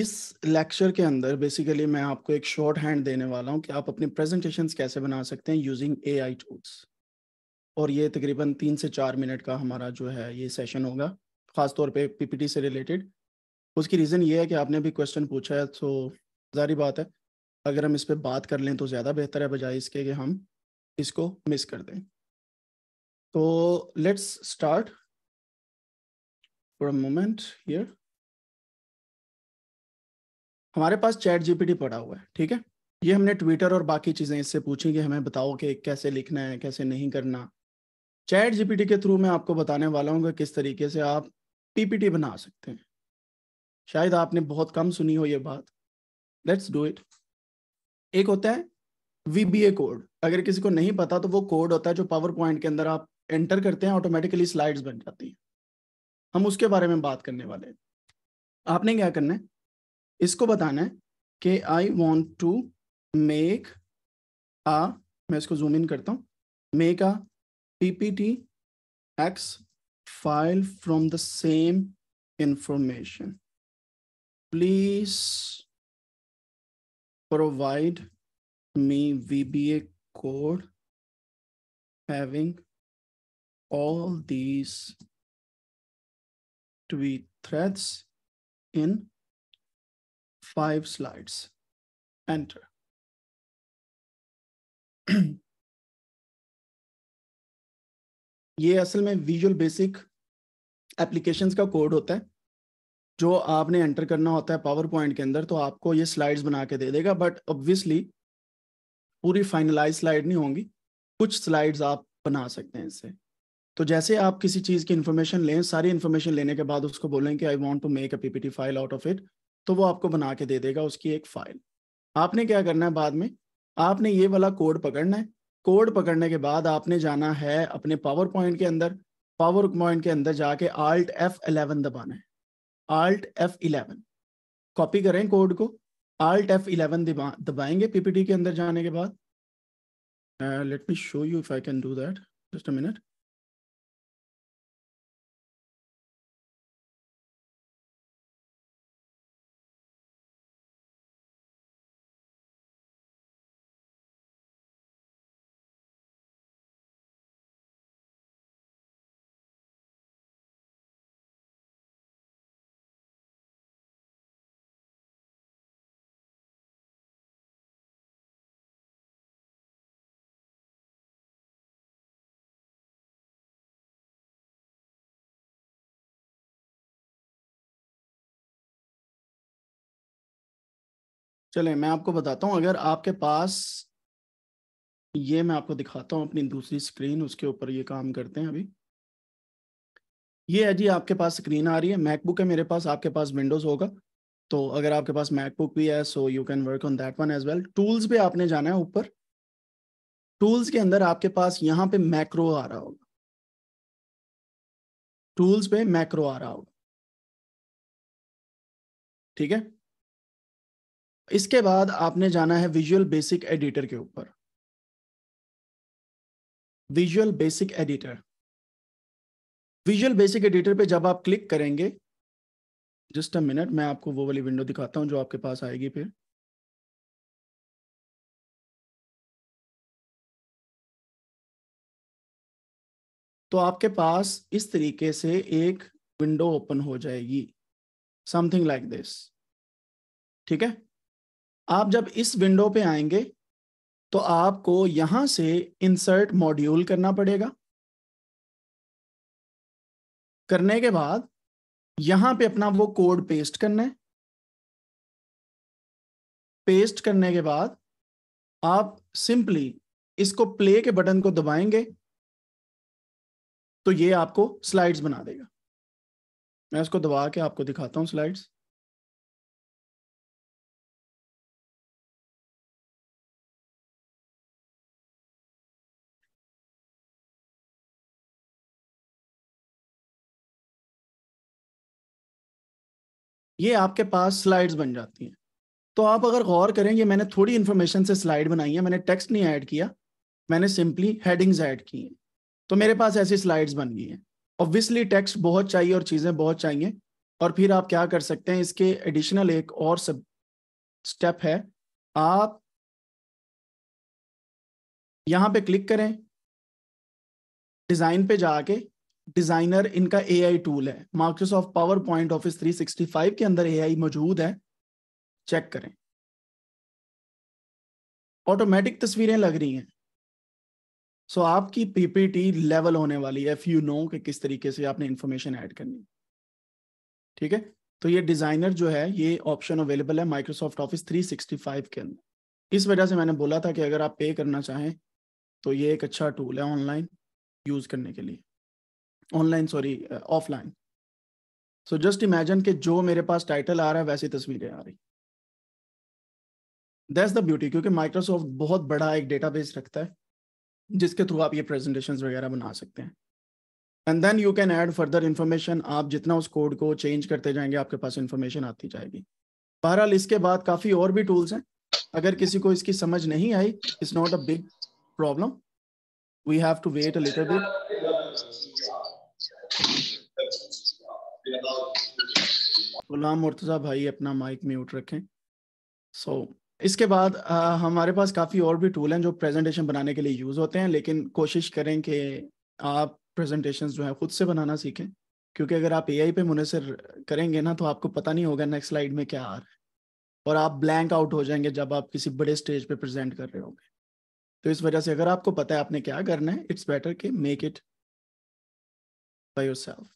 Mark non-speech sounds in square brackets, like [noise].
इस लेक्चर के अंदर बेसिकली मैं आपको एक शॉर्ट हैंड देने वाला हूँ कि आप अपनी प्रेजेंटेशन कैसे बना सकते हैं यूजिंग ए आई टूल्स और ये तकरीबन तीन से चार मिनट का हमारा जो है ये सेशन होगा ख़ासतौर पे पीपीटी से रिलेटेड उसकी रीज़न ये है कि आपने भी क्वेश्चन पूछा है तो जारी बात है अगर हम इस पर बात कर लें तो ज़्यादा बेहतर है बजाय इसके कि हम इसको मिस कर दें तो let's start for a moment here हमारे पास चैट जीपीटी पड़ा हुआ है ठीक है ये हमने ट्विटर और बाकी चीज़ें इससे पूछी कि हमें बताओ कि कैसे लिखना है कैसे नहीं करना चैट जीपीटी के थ्रू मैं आपको बताने वाला हूँ कि किस तरीके से आप पीपीटी बना सकते हैं शायद आपने बहुत कम सुनी हो ये बात लेट्स डू इट एक होता है वी कोड अगर किसी को नहीं पता तो वो कोड होता है जो पावर पॉइंट के अंदर आप एंटर करते हैं ऑटोमेटिकली स्लाइड्स बन जाती हैं हम उसके बारे में बात करने वाले हैं आपने क्या करना है इसको बताना है कि I want to make a मैं इसको जूम इन करता हूँ make a P P T X file from the same information please provide me VBA code having all these tweet threads in five slides. Enter. [clears throat] ये असल में visual basic application का code होता है जो आपने एंटर करना होता है पावर पॉइंट के अंदर तो आपको ये स्लाइड्स बना के दे देगा बट ऑब्वियसली पूरी फाइनलाइज स्लाइड नहीं होंगी कुछ स्लाइड्स आप बना सकते हैं इससे तो जैसे आप किसी चीज़ की इन्फॉर्मेशन लें सारी इन्फॉर्मेशन लेने के बाद उसको बोलें कि I want to make a PPT file out of it तो वो आपको बना के दे देगा उसकी एक फाइल आपने क्या करना है बाद में आपने ये वाला कोड पकड़ना है कोड पकड़ने के बाद आपने जाना है अपने पावर पॉइंट के अंदर पावर पॉइंट के अंदर जाके आल्ट एफ इलेवन दबाना है आल्ट एफ इलेवन कॉपी करें कोड को आल्ट एफ इलेवन दबाएंगे पीपीटी के अंदर जाने के बाद let me show you if I can do that just a minute चले मैं आपको बताता हूँ अगर आपके पास ये मैं आपको दिखाता हूँ अपनी दूसरी स्क्रीन उसके ऊपर ये काम करते हैं अभी ये है जी आपके पास स्क्रीन आ रही है मैकबुक है मेरे पास आपके पास विंडोज होगा तो अगर आपके पास मैकबुक भी है so you can work on that one as well tools पे आपने जाना है ऊपर टूल्स के अंदर आपके पास यहाँ पे मैक्रो आ रहा होगा टूल्स पे मैक्रो आ रहा होगा ठीक है इसके बाद आपने जाना है विजुअल बेसिक एडिटर के ऊपर visual basic editor visual basic editor पे जब आप क्लिक करेंगे जस्ट अ मिनट मैं आपको वो वाली विंडो दिखाता हूं जो आपके पास आएगी फिर तो आपके पास इस तरीके से एक विंडो ओपन हो जाएगी समथिंग लाइक दिस ठीक है आप जब इस विंडो पे आएंगे तो आपको यहां से इंसर्ट मॉड्यूल करना पड़ेगा करने के बाद यहां पे अपना वो कोड पेस्ट करना है पेस्ट करने के बाद आप सिंपली इसको प्ले के बटन को दबाएंगे तो ये आपको स्लाइड्स बना देगा मैं इसको दबा के आपको दिखाता हूं स्लाइड्स ये आपके पास स्लाइड्स बन जाती हैं तो आप अगर गौर करेंगे मैंने थोड़ी इन्फॉर्मेशन से स्लाइड बनाई है मैंने टेक्स्ट नहीं ऐड किया मैंने सिंपली हेडिंग्स ऐड की हैं तो मेरे पास ऐसी स्लाइड्स बन गई हैं ऑब्वियसली टेक्स्ट बहुत चाहिए और चीज़ें बहुत चाहिए और फिर आप क्या कर सकते हैं इसके एडिशनल एक और सब स्टेप है आप यहाँ पे क्लिक करें डिज़ाइन पे जाके डिजाइनर इनका ए टूल है माइक्रोसॉफ्ट पावर पॉइंट ऑफिस 365 के अंदर ए मौजूद है चेक करें ऑटोमेटिक तस्वीरें लग रही हैं सो so, आपकी पीपीटी लेवल होने वाली है इफ यू नो कि किस तरीके से आपने इंफॉर्मेशन ऐड करनी ठीक है तो ये डिजाइनर जो है ये ऑप्शन अवेलेबल है माइक्रोसॉफ्ट ऑफिस 365 के अंदर इस वजह से मैंने बोला था कि अगर आप पे करना चाहें तो ये एक अच्छा टूल है ऑनलाइन यूज करने के लिए online sorry offline so just imagine के जो मेरे पास टाइटल आ रहा है वैसी तस्वीरें आ रही दैट्स द ब्यूटी क्योंकि माइक्रोसॉफ्ट बहुत बड़ा एक डेटाबेस रखता है जिसके थ्रू आप ये प्रेजेंटेशंस वगैरह बना सकते हैं and then you can add further information आप जितना उस कोड को चेंज करते जाएंगे आपके पास इन्फॉर्मेशन आती जाएगी बहरहाल इसके बाद काफ़ी और भी टूल्स हैं अगर किसी को इसकी समझ नहीं आई it's not a big problem we have to wait a little bit Ghulam Murtaza भाई अपना माइक म्यूट रखें सो so, इसके बाद आ, हमारे पास काफ़ी और भी टूल हैं जो प्रेजेंटेशन बनाने के लिए यूज़ होते हैं लेकिन कोशिश करें कि आप प्रेजेंटेशन जो है खुद से बनाना सीखें क्योंकि अगर आप ए पे मुनसर करेंगे ना तो आपको पता नहीं होगा नेक्स्ट स्लाइड में क्या आ रहा है और आप ब्लैंक आउट हो जाएंगे जब आप किसी बड़े स्टेज पे प्रेजेंट कर रहे होंगे तो इस वजह से अगर आपको पता है आपने क्या करना है इट्स बेटर कि मेक इट बाय योरसेल्फ